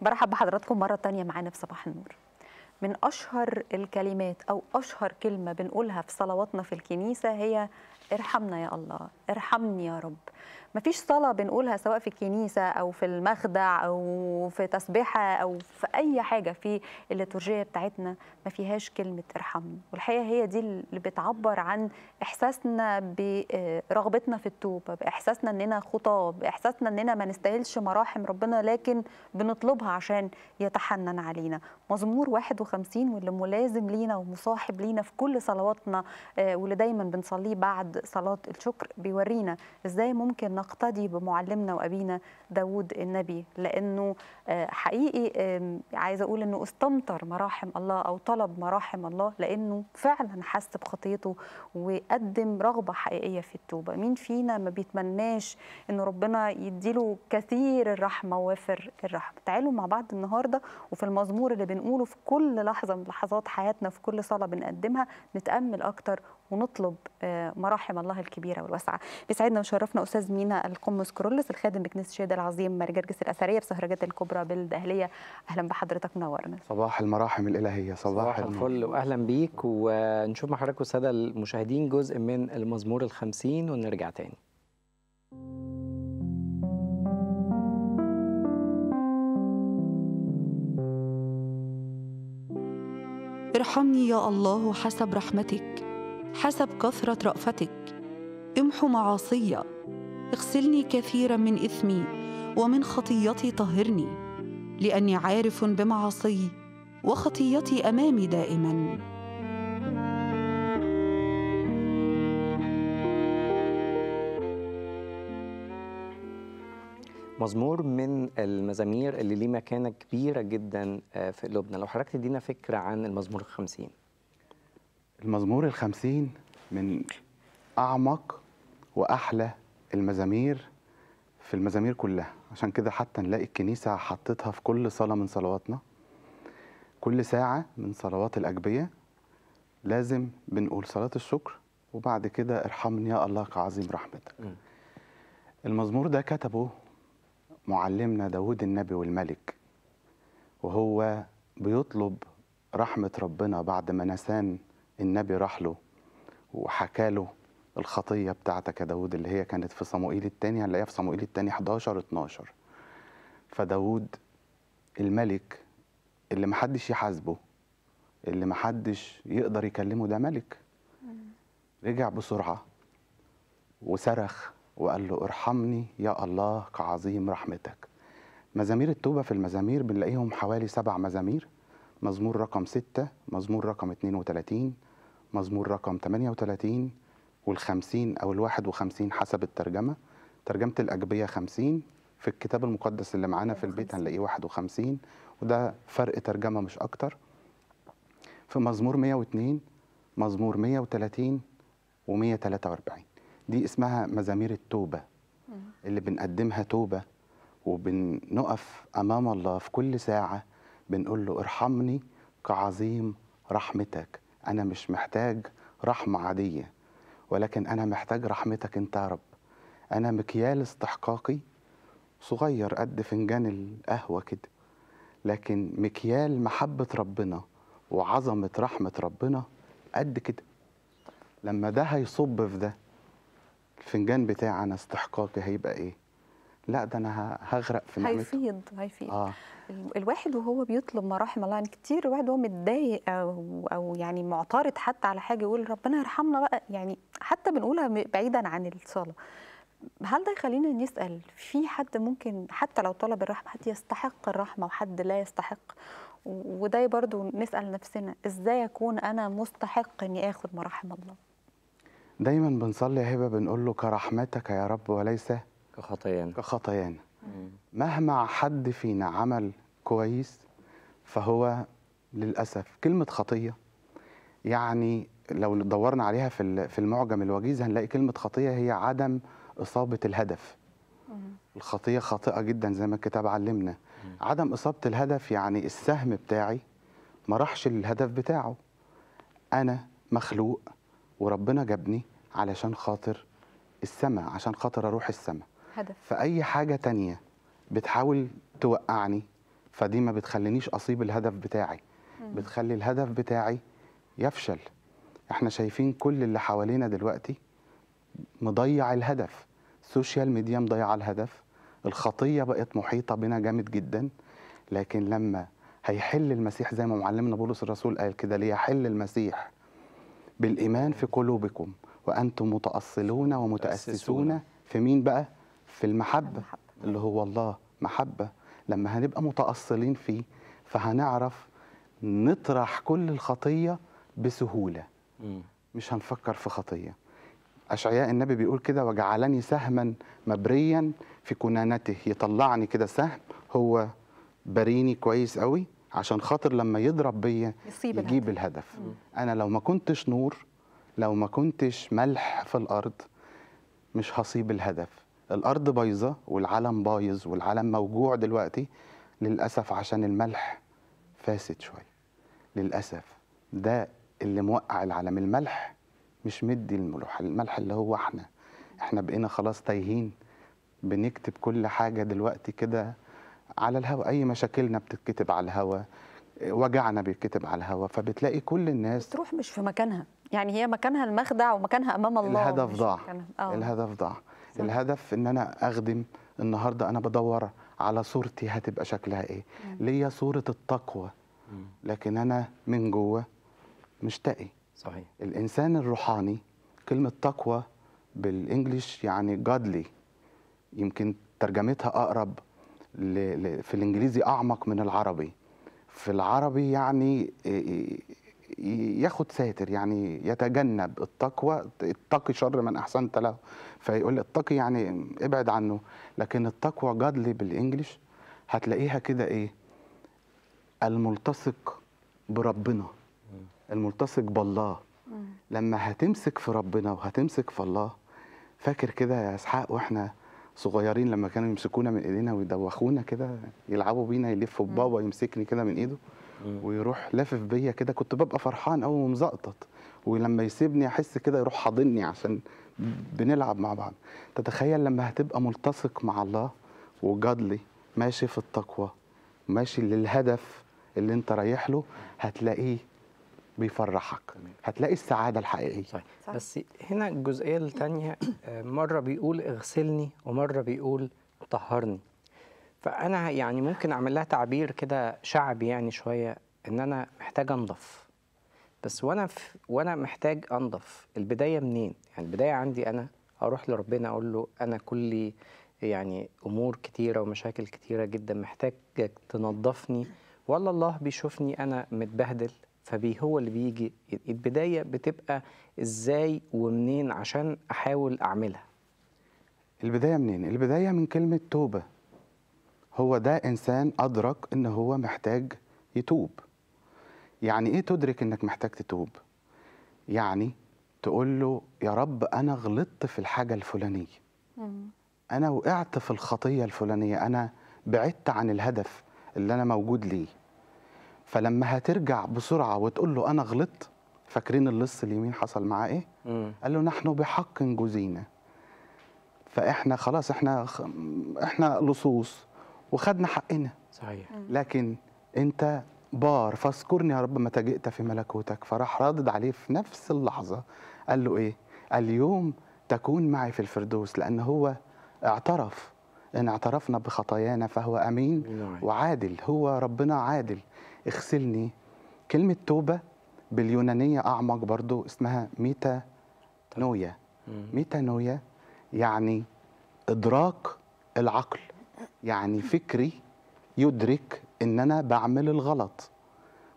برحب بحضراتكم مرة تانية معانا في صباح النور من أشهر الكلمات أو أشهر كلمة بنقولها في صلواتنا في الكنيسة هي ارحمنا يا الله ارحمني يا رب ما فيش صلاة بنقولها سواء في الكنيسة أو في المخدع أو في تسبيحة أو في أي حاجة في الليتورجية بتاعتنا ما فيهاش كلمة ارحمني والحقيقة هي دي اللي بتعبر عن إحساسنا برغبتنا آه، في التوبة بإحساسنا أننا خطاة بإحساسنا أننا ما نستاهلش مراحم ربنا لكن بنطلبها عشان يتحنن علينا مزمور 51 واللي ملازم لينا ومصاحب لينا في كل صلواتنا آه، واللي دايما بنصليه بعد صلاة الشكر بيواجه يورينا ازاي ممكن نقتدي بمعلمنا وابينا داوود النبي لانه آه، حقيقي عايزه اقول انه استمطر مراحم الله او طلب مراحم الله لانه فعلا حس بخطيته وقدم رغبه حقيقيه في التوبه مين فينا ما بيتمناش ان ربنا يديله كثير الرحمه ووافر الرحمه تعالوا مع بعض النهارده وفي المزمور اللي بنقوله في كل لحظه من لحظات حياتنا في كل صلاه بنقدمها نتامل اكتر ونطلب آه، مراحم الله الكبيره والواسعه بيسعدنا وشرفنا استاذ مينا القمص كرولس الخادم بكنيسه الشهيد العظيم مرجرجس الاثريه بسهرجات الكبرى بالدهليه اهلا بحضرتك منورنا صباح المراحم الالهيه صباح, صباح الفل واهلا بيك ونشوف مع حضرتك الساده المشاهدين جزء من المزمور الخمسين ونرجع تاني ارحمني يا الله حسب رحمتك حسب كثرة رأفتك امحو معاصي اغسلني كثيرا من إثمي ومن خطيتي طهرني لأني عارف بمعاصي وخطيتي أمامي دائما مزمور من المزامير اللي ليه مكانه كبيره جدا آه، في قلوبنا لو حضرتك تدينا فكره عن المزمور 50 المزمور الخمسين من أعمق وأحلى المزامير في المزامير كلها عشان كده حتى نلاقي الكنيسة حطتها في كل صلاة من صلواتنا كل ساعة من صلوات الأجبية لازم بنقول صلاة الشكر وبعد كده ارحمني يا الله كعظيم رحمتك المزمور ده كتبه معلمنا داود النبي والملك وهو بيطلب رحمة ربنا بعد ما نسان النبي راح له وحكى له الخطية بتاعتك يا داود اللي هي كانت في صموئيل الثاني هنلاقيها في صموئيل الثاني 11 12 فداود الملك اللي محدش يحاسبه اللي محدش يقدر يكلمه ده ملك رجع بسرعة وصرخ وقال له ارحمني يا الله كعظيم رحمتك مزامير التوبة في المزامير بنلاقيهم حوالي سبع مزامير مزمور رقم 6 مزمور رقم 32 مزمور رقم 38 وال50 أو ال51 حسب الترجمة ترجمة الأجبية 50 في الكتاب المقدس اللي معانا في البيت هنلاقيه 51 وده فرق ترجمة مش أكتر في مزمور 102 مزمور 130 و 143 دي اسمها مزامير التوبة اللي بنقدمها توبة وبنقف أمام الله في كل ساعة بنقول له ارحمني كعظيم رحمتك أنا مش محتاج رحمة عادية ولكن أنا محتاج رحمتك أنت يا رب أنا مكيال استحقاقي صغير قد فنجان القهوة كده لكن مكيال محبة ربنا وعظمة رحمة ربنا قد كده لما ده هيصب في ده الفنجان بتاعي أنا استحقاقي هيبقى إيه؟ لا ده أنا هغرق في نعمته هيفيض هيفيض آه. الواحد وهو بيطلب مراحم الله يعني كتير الواحد وهو متضايق او او يعني معترض حتى على حاجه يقول ربنا يرحمنا بقى يعني حتى بنقولها بعيدا عن الصلاه هل ده يخلينا نسال في حد ممكن حتى لو طلب الرحمه حد يستحق الرحمه وحد لا يستحق وده برضو نسال نفسنا ازاي اكون انا مستحق اني اخد مراحم الله دايما بنصلي هبه بنقول له كرحمتك يا رب وليس كخطايانا كخطايانا مهما حد فينا عمل كويس فهو للأسف كلمة خطية يعني لو دورنا عليها في في المعجم الوجيز هنلاقي كلمة خطية هي عدم إصابة الهدف الخطية خاطئة جدا زي ما الكتاب علمنا عدم إصابة الهدف يعني السهم بتاعي ما راحش للهدف بتاعه أنا مخلوق وربنا جابني علشان خاطر السماء عشان خاطر أروح السماء هدف فأي حاجة تانية بتحاول توقعني فدي ما بتخلينيش اصيب الهدف بتاعي بتخلي الهدف بتاعي يفشل احنا شايفين كل اللي حوالينا دلوقتي مضيع الهدف السوشيال ميديا مضيعه الهدف الخطيه بقت محيطه بنا جامد جدا لكن لما هيحل المسيح زي ما معلمنا بولس الرسول قال كده ليحل المسيح بالايمان في قلوبكم وانتم متاصلون ومتاسسون في مين بقى في المحبه اللي هو الله محبه لما هنبقى متأصلين فيه فهنعرف نطرح كل الخطية بسهولة مش هنفكر في خطية أشعياء النبي بيقول كده وجعلني سهما مبريا في كنانته يطلعني كده سهم هو بريني كويس قوي عشان خاطر لما يضرب بيا يجيب الهدف, الهدف. أنا لو ما كنتش نور لو ما كنتش ملح في الأرض مش هصيب الهدف الارض بايظه والعالم بايظ والعالم موجوع دلوقتي للاسف عشان الملح فاسد شويه للاسف ده اللي موقع العالم الملح مش مدي الملوحه الملح اللي هو احنا احنا بقينا خلاص تايهين بنكتب كل حاجه دلوقتي كده على الهوا اي مشاكلنا بتتكتب على الهوا وجعنا بيتكتب على الهوا فبتلاقي كل الناس بتروح مش في مكانها يعني هي مكانها المخدع ومكانها امام الله الهدف ضاع آه. الهدف ضاع صح. الهدف ان انا اخدم النهارده انا بدور على صورتي هتبقى شكلها ايه ليا صوره التقوى لكن انا من جوه مشتقي صحيح الانسان الروحاني كلمه تقوى بالانجلش يعني جادلي يمكن ترجمتها اقرب ل... ل... في الانجليزي اعمق من العربي في العربي يعني ياخد ساتر يعني يتجنب التقوى اتقي شر من احسنت له فيقول اتقي يعني ابعد عنه لكن التقوى جادلي بالانجلش هتلاقيها كده ايه الملتصق بربنا الملتصق بالله لما هتمسك في ربنا وهتمسك في الله فاكر كده يا اسحاق واحنا صغيرين لما كانوا يمسكونا من ايدينا ويدوخونا كده يلعبوا بينا يلفوا بابا يمسكني كده من ايده ويروح لافف بيا كده كنت ببقى فرحان قوي ومزقطط ولما يسيبني احس كده يروح حاضني عشان بنلعب مع بعض تتخيل لما هتبقى ملتصق مع الله وجادلي ماشي في التقوى ماشي للهدف اللي انت رايح له هتلاقيه بيفرحك هتلاقي السعاده الحقيقيه صحيح. صحيح. بس هنا الجزئيه الثانيه آه، مره بيقول اغسلني ومره بيقول طهرني فانا يعني ممكن اعمل لها تعبير كده شعبي يعني شويه ان انا محتاج انضف بس وانا في وانا محتاج انضف البدايه منين يعني البدايه عندي انا اروح لربنا اقول له انا كلي يعني امور كتيره ومشاكل كتيره جدا محتاجك تنظفني ولا الله بيشوفني انا متبهدل فبي هو اللي بيجي البدايه بتبقى ازاي ومنين عشان احاول اعملها البدايه منين البدايه من كلمه توبه هو ده انسان ادرك ان هو محتاج يتوب يعني ايه تدرك انك محتاج تتوب يعني تقول له يا رب انا غلطت في الحاجه الفلانيه انا وقعت في الخطيه الفلانيه انا بعدت عن الهدف اللي انا موجود ليه فلما هترجع بسرعه وتقول له انا غلطت فاكرين اللص اليمين حصل معاه ايه قال له نحن بحق جزينا فاحنا خلاص احنا احنا لصوص وخدنا حقنا صحيح لكن انت بار فاذكرني يا رب ما تجئت في ملكوتك فراح رادد عليه في نفس اللحظه قال له ايه اليوم تكون معي في الفردوس لان هو اعترف ان اعترفنا بخطايانا فهو امين نعم. وعادل هو ربنا عادل اغسلني كلمه توبه باليونانيه اعمق برضو اسمها ميتا نويا ميتانويا يعني ادراك العقل يعني فكري يدرك ان انا بعمل الغلط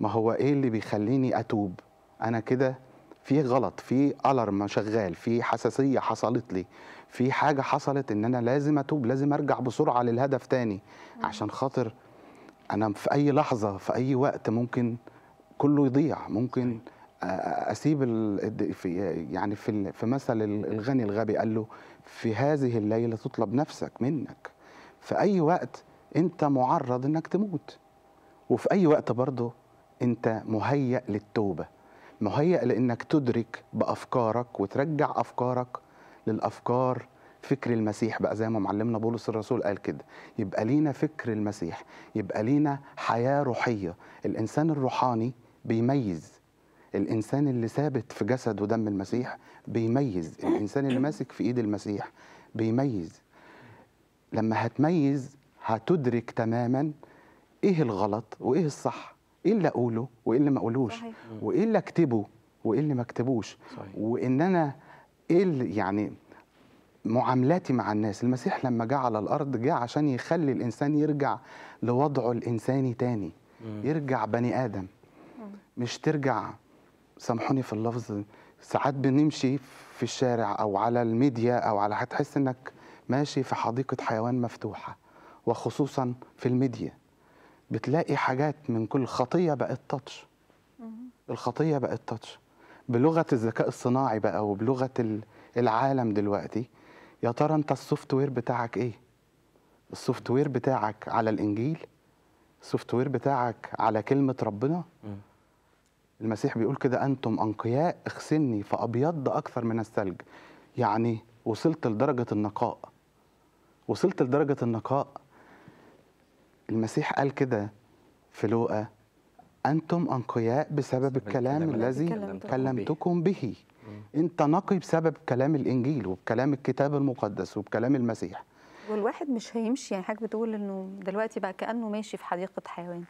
ما هو ايه اللي بيخليني اتوب انا كده في غلط في الارم شغال في حساسيه حصلت لي في حاجه حصلت ان انا لازم اتوب لازم ارجع بسرعه للهدف تاني عشان خاطر انا في اي لحظه في اي وقت ممكن كله يضيع ممكن طيب. اسيب في يعني في في مثل الغني الغبي قال له في هذه الليله تطلب نفسك منك في أي وقت أنت معرض أنك تموت وفي أي وقت برضه أنت مهيأ للتوبة مهيأ لأنك تدرك بأفكارك وترجع أفكارك للأفكار فكر المسيح بقى زي ما معلمنا بولس الرسول قال كده يبقى لينا فكر المسيح يبقى لينا حياة روحية الإنسان الروحاني بيميز الإنسان اللي ثابت في جسد ودم المسيح بيميز الإنسان اللي ماسك في إيد المسيح بيميز لما هتميز هتدرك تماما ايه الغلط وايه الصح ايه اللي اقوله وايه اللي ما اقولوش صحيح. وايه اللي اكتبه وايه اللي ما اكتبوش صحيح. وان انا ايه اللي يعني معاملاتي مع الناس المسيح لما جاء على الارض جاء عشان يخلي الانسان يرجع لوضعه الانساني تاني مم. يرجع بني ادم مم. مش ترجع سامحوني في اللفظ ساعات بنمشي في الشارع او على الميديا او على هتحس انك ماشي في حديقة حيوان مفتوحة وخصوصا في الميديا بتلاقي حاجات من كل خطية بقت تاتش الخطية بقت تاتش بلغة الذكاء الصناعي بقى وبلغة العالم دلوقتي يا ترى انت السوفت وير بتاعك ايه السوفت وير بتاعك على الانجيل السوفت وير بتاعك على كلمة ربنا المسيح بيقول كده أنتم أنقياء اغسلني فأبيض أكثر من الثلج يعني وصلت لدرجة النقاء وصلت لدرجة النقاء المسيح قال كده في لوقا أنتم أنقياء بسبب الكلام الذي كلمتكم به أنت نقي بسبب كلام الإنجيل وبكلام الكتاب المقدس وبكلام المسيح والواحد مش هيمشي يعني حاجة بتقول إنه دلوقتي بقى كأنه ماشي في حديقة حيوان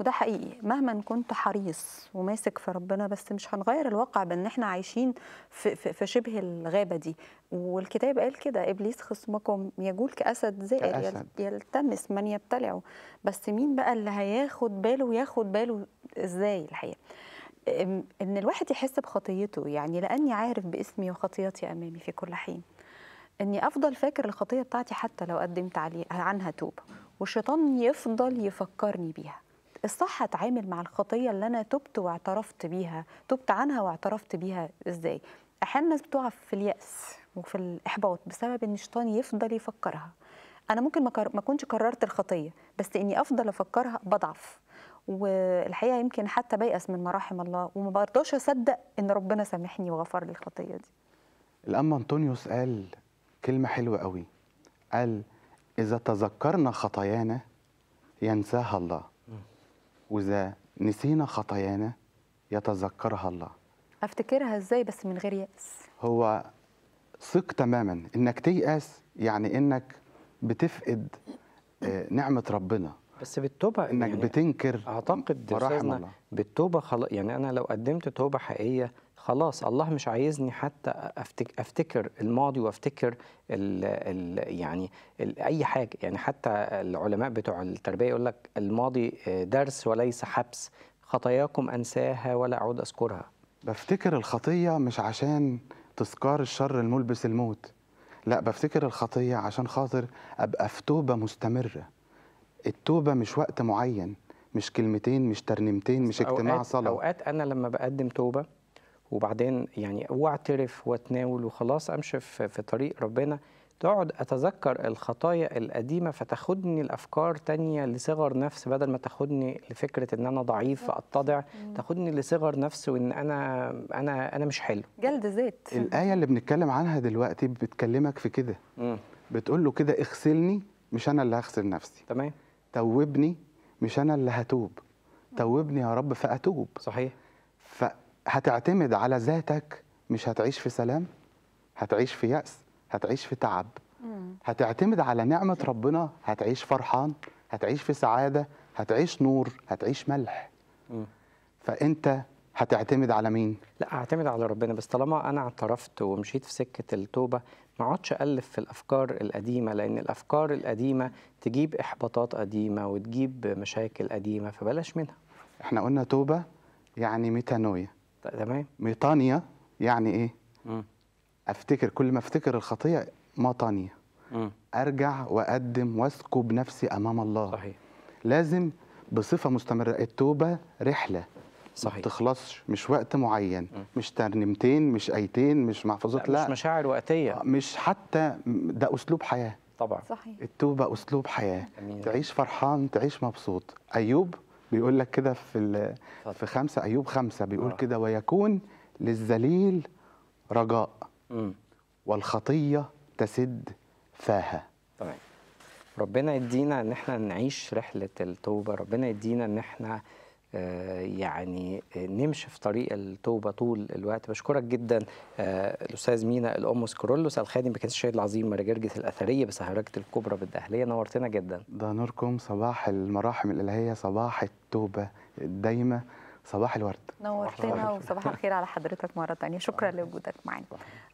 وده حقيقي مهما كنت حريص وماسك في ربنا بس مش هنغير الواقع بان احنا عايشين في, في, في شبه الغابه دي والكتاب قال كده ابليس خصمكم يجول كاسد زائر يلتمس من يبتلعه بس مين بقى اللي هياخد باله وياخد باله ازاي الحقيقه ان الواحد يحس بخطيته يعني لاني عارف باسمي وخطياتي امامي في كل حين اني افضل فاكر الخطيه بتاعتي حتى لو قدمت عليها عنها توبه والشيطان يفضل يفكرني بيها الصح اتعامل مع الخطيه اللي انا تبت واعترفت بيها تبت عنها واعترفت بيها ازاي احيانا الناس بتقع في الياس وفي الاحباط بسبب ان الشيطان يفضل يفكرها انا ممكن ما اكونش كررت الخطيه بس اني افضل افكرها بضعف والحقيقه يمكن حتى بيأس من مراحم الله وما برضاش اصدق ان ربنا سامحني وغفر لي الخطيه دي الأم أنطونيوس قال كلمة حلوة قوي قال إذا تذكرنا خطايانا ينساها الله واذا نسينا خطايانا يتذكرها الله افتكرها ازاي بس من غير ياس هو ثق تماما انك تيأس يعني انك بتفقد آه، نعمه ربنا بس بالتوبه انك يعني بتنكر اعتقد الله بالتوبه خلاص يعني انا لو قدمت توبه حقيقيه خلاص الله مش عايزني حتى افتكر الماضي وافتكر الـ الـ يعني الـ اي حاجه يعني حتى العلماء بتوع التربيه يقول لك الماضي آه، درس وليس حبس خطاياكم انساها ولا اعود اذكرها بفتكر الخطيه مش عشان تذكار الشر الملبس الموت لا بفتكر الخطيه عشان خاطر ابقى في توبه مستمره التوبه مش وقت معين مش كلمتين مش ترنيمتين مش اجتماع صلاه اوقات انا لما بقدم توبه وبعدين يعني واعترف واتناول وخلاص امشي في طريق ربنا تقعد اتذكر الخطايا القديمه فتاخدني الافكار تانية لصغر نفس بدل ما تاخدني لفكره ان انا ضعيف فاتضع تاخدني لصغر نفس وان انا انا انا مش حلو جلد زيت الايه اللي بنتكلم عنها دلوقتي بتكلمك في كده بتقول له كده اغسلني مش انا اللي هغسل نفسي تمام توبني مش انا اللي هتوب توبني يا رب فاتوب صحيح ف هتعتمد على ذاتك مش هتعيش في سلام هتعيش في يأس هتعيش في تعب هتعتمد على نعمة ربنا هتعيش فرحان هتعيش في سعادة هتعيش نور هتعيش ملح فأنت هتعتمد على مين؟ لا اعتمد على ربنا بس طالما انا اعترفت ومشيت في سكه التوبه ما اقعدش الف في الافكار القديمه لان الافكار القديمه تجيب احباطات قديمه وتجيب مشاكل قديمه فبلاش منها. احنا قلنا توبه يعني ميتانويا تمام ميطانيا يعني ايه مم. افتكر كل ما افتكر الخطيه مطانيا ارجع واقدم واسكب نفسي امام الله صحيح لازم بصفه مستمره التوبه رحله صحيح ما تخلصش مش وقت معين مم. مش ترنيمتين مش ايتين مش محفوظات لا, لا مش مشاعر وقتيه آه، مش حتى ده اسلوب حياه طبعا صحيح التوبه اسلوب حياه أمين. تعيش فرحان تعيش مبسوط ايوب بيقول لك كده في في خمسة أيوب خمسة بيقول آه. كده ويكون للذليل رجاء والخطية تسد فاها تمام ربنا يدينا ان احنا نعيش رحله التوبه ربنا يدينا ان احنا آه، يعني آه، نمشي في طريق التوبه طول الوقت بشكرك جدا آه، الاستاذ مينا الاموس كرولوس الخادم بكنيسه الشهيد العظيم مراجرجة الاثريه بسهرجه الكبرى بالدهليه نورتنا جدا ده نوركم صباح المراحم الالهيه صباح التوبه الدايمه صباح الورد نورتنا وصباح الخير على حضرتك مره ثانيه شكرا لوجودك معانا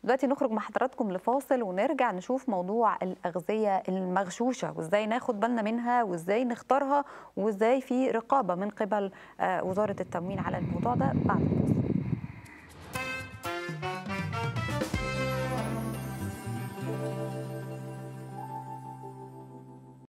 دلوقتي نخرج مع حضراتكم لفاصل ونرجع نشوف موضوع الاغذيه المغشوشه وازاي ناخد بالنا منها وازاي نختارها وازاي في رقابه من قبل آه، وزاره التموين على الموضوع ده بعد